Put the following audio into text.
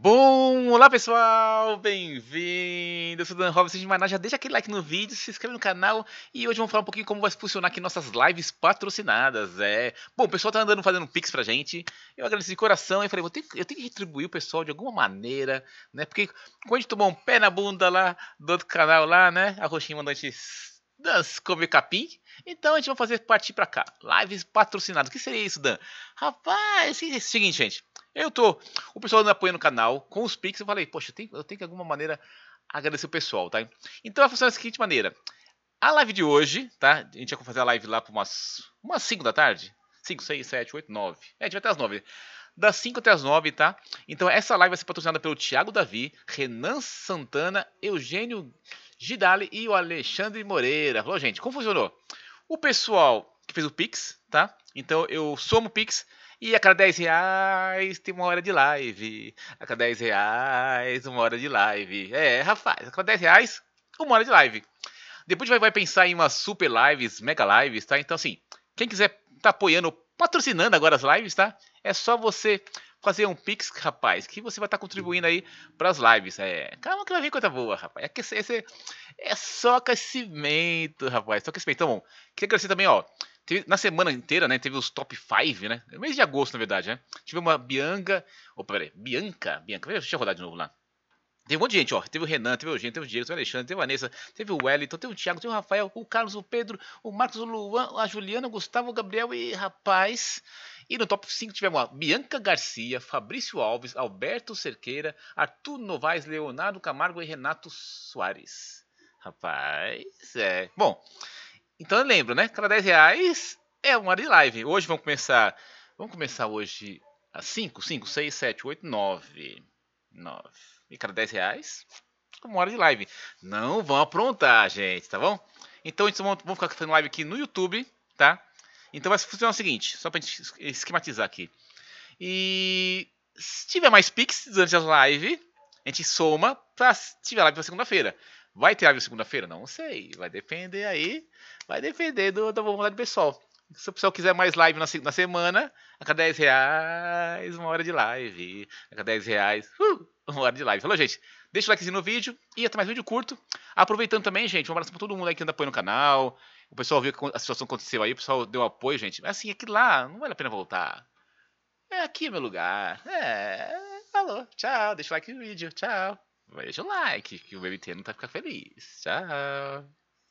Bom, olá pessoal, bem-vindo, eu sou o Dan Robson de Maná, já deixa aquele like no vídeo, se inscreve no canal e hoje vamos falar um pouquinho como vai funcionar aqui nossas lives patrocinadas, é... Bom, o pessoal tá andando fazendo pix pra gente, eu agradeço de coração e falei, eu tenho, eu tenho que retribuir o pessoal de alguma maneira, né, porque quando a gente tomou um pé na bunda lá do outro canal lá, né, a Roxinha mandou a gente das comer capim, então a gente vai fazer partir pra cá, lives patrocinadas, o que seria isso, Dan? Rapaz, é o seguinte, gente... Eu tô. O pessoal me apoia no canal com os Pix. Eu falei, poxa, eu tenho, eu tenho que de alguma maneira agradecer o pessoal, tá? Então vai funcionar da seguinte maneira. A live de hoje, tá? A gente vai fazer a live lá por umas, umas 5 da tarde. 5, 6, 7, 8, 9. É, a gente vai até as 9. Das 5 até as 9, tá? Então essa live vai ser patrocinada pelo Thiago Davi, Renan Santana, Eugênio Gidali e o Alexandre Moreira. Falou, gente, como funcionou? O pessoal que fez o Pix, tá? Então eu somo o Pix e a cada 10 reais tem uma hora de live. A cada 10 reais, uma hora de live. É, rapaz, a cada 10 reais, uma hora de live. Depois vai, vai pensar em umas super lives, mega lives, tá? Então, assim, quem quiser tá apoiando, patrocinando agora as lives, tá? É só você fazer um pix, rapaz, que você vai estar tá contribuindo aí para as lives. É, calma que vai vir coisa boa, rapaz. É, que esse, é só crescimento, rapaz. Só crescimento. Então, bom, queria agradecer também, ó, Teve, na semana inteira, né? Teve os top 5, né? No mês de agosto, na verdade, né? Tive uma Bianca. opa, peraí. Bianca? Bianca. Deixa eu rodar de novo lá. Teve um monte de gente, ó. Teve o Renan, teve o Eugênio, teve o Diego, teve o Alexandre, teve a Vanessa, teve o Wellington, teve o Thiago, teve o Rafael, o Carlos, o Pedro, o Marcos, o Luan, a Juliana, o Gustavo, o Gabriel e rapaz. E no top 5 tivemos a Bianca Garcia, Fabrício Alves, Alberto Cerqueira, Arthur Novaes, Leonardo Camargo e Renato Soares. Rapaz, é. Bom, então eu lembro, né? Cada 10 reais é uma hora de live. Hoje vamos começar. Vamos começar hoje às 5, 5, 6, 7, 8, 9. 9. E cada 10 reais, é uma hora de live. Não vão aprontar, gente, tá bom? Então então vamos ficar fazendo live aqui no YouTube, tá? Então vai funcionar o seguinte, só pra gente esquematizar aqui. E se tiver mais pix durante a live, a gente soma pra se tiver live pra segunda-feira. Vai ter live segunda-feira? Não sei. Vai depender aí. Vai depender do, da vontade do pessoal. Se o pessoal quiser mais live na, na semana, a cada 10 reais, uma hora de live. A cada 10 reais, uh, uma hora de live. Falou, gente. Deixa o likezinho no vídeo e até mais vídeo curto. Aproveitando também, gente, um abraço pra todo mundo aí que anda apoio no canal. O pessoal viu que a situação aconteceu aí, o pessoal deu apoio, gente. Mas assim, aqui lá não vale a pena voltar. É aqui é meu lugar. É. Falou. Tchau. Deixa o like no vídeo. Tchau. Deixa o like, que o BBT não tá ficando feliz. Tchau.